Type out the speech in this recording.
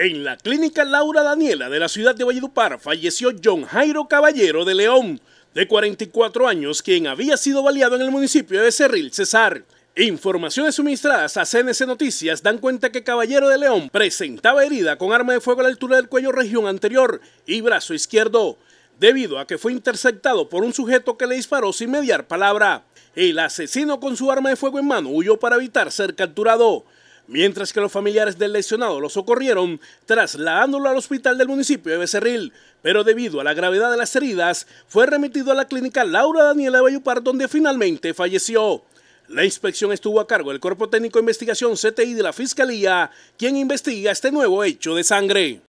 En la clínica Laura Daniela de la ciudad de Valledupar falleció John Jairo Caballero de León, de 44 años, quien había sido baleado en el municipio de Cerril, Cesar. Informaciones suministradas a CNC Noticias dan cuenta que Caballero de León presentaba herida con arma de fuego a la altura del cuello región anterior y brazo izquierdo, debido a que fue interceptado por un sujeto que le disparó sin mediar palabra. El asesino con su arma de fuego en mano huyó para evitar ser capturado mientras que los familiares del lesionado lo socorrieron trasladándolo al hospital del municipio de Becerril, pero debido a la gravedad de las heridas fue remitido a la clínica Laura Daniela Bayupar donde finalmente falleció. La inspección estuvo a cargo del Cuerpo Técnico de Investigación CTI de la Fiscalía, quien investiga este nuevo hecho de sangre.